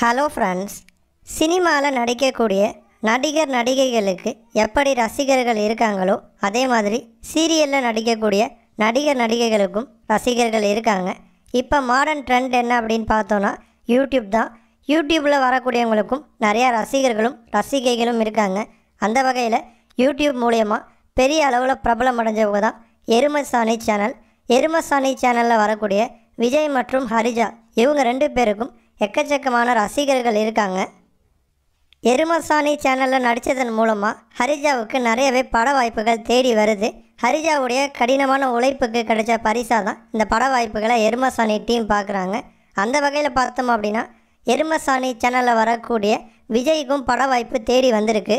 hello friends சினிமாவில் நடிக்கக்கூடிய நடிகர் நடிகைகளுக்கு எப்படி ரசிகர்கள் இருக்காங்களோ அதே மாதிரி சீரியலில் நடிக்கக்கூடிய நடிகர் நடிகைகளுக்கும் ரசிகர்கள் இருக்காங்க இப்போ மாடர்ன் ட்ரெண்ட் என்ன அப்படின்னு பார்த்தோன்னா யூடியூப் தான் யூடியூப்பில் வரக்கூடியவங்களுக்கும் நிறையா ரசிகர்களும் ரசிகைகளும் இருக்காங்க அந்த வகையில் யூடியூப் மூலயமா பெரிய அளவில் பிரபலம் அடைஞ்சவங்க தான் எருமசாணி சேனல் எருமசாணி சேனலில் வரக்கூடிய விஜய் மற்றும் ஹரிஜா இவங்க ரெண்டு பேருக்கும் எக்கச்சக்கமான ரசிகர்கள் இருக்காங்க எருமசாணி சேனலில் நடித்ததன் மூலமாக ஹரிஜாவுக்கு நிறையவே பட வாய்ப்புகள் தேடி வருது ஹரிஜாவுடைய கடினமான உழைப்புக்கு கிடைச்ச பரிசாக தான் இந்த பட வாய்ப்புகளை எருமசாணி டீம் பார்க்குறாங்க அந்த வகையில் பார்த்தோம் அப்படின்னா எருமசாணி சேனலில் வரக்கூடிய விஜய்க்கும் பட வாய்ப்பு தேடி வந்திருக்கு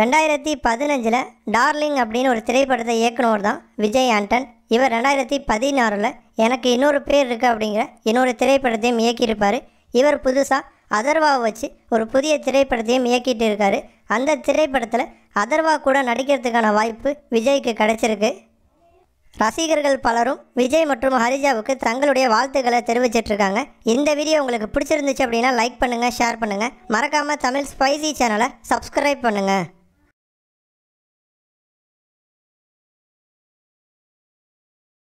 ரெண்டாயிரத்தி பதினஞ்சில் டார்லிங் அப்படின்னு ஒரு திரைப்படத்தை இயக்குனவர் தான் விஜய் ஆண்டன் இவர் ரெண்டாயிரத்தி பதினாறில் எனக்கு இன்னொரு பேர் இருக்குது அப்படிங்கிற இன்னொரு திரைப்படத்தையும் இயக்கியிருப்பார் இவர் புதுசாக அதர்வாவை வச்சு ஒரு புதிய திரைப்படத்தையும் இயக்கிட்டு இருக்கார் அந்த திரைப்படத்தில் அதர்வா கூட நடிக்கிறதுக்கான வாய்ப்பு விஜய்க்கு கிடைச்சிருக்கு ரசிகர்கள் பலரும் விஜய் மற்றும் ஹரிஜாவுக்கு தங்களுடைய வாழ்த்துக்களை தெரிவிச்சிட்ருக்காங்க இந்த வீடியோ உங்களுக்கு பிடிச்சிருந்துச்சு அப்படின்னா லைக் பண்ணுங்கள் ஷேர் பண்ணுங்கள் மறக்காமல் தமிழ் ஸ்பைசி சேனலை சப்ஸ்கிரைப் பண்ணுங்கள்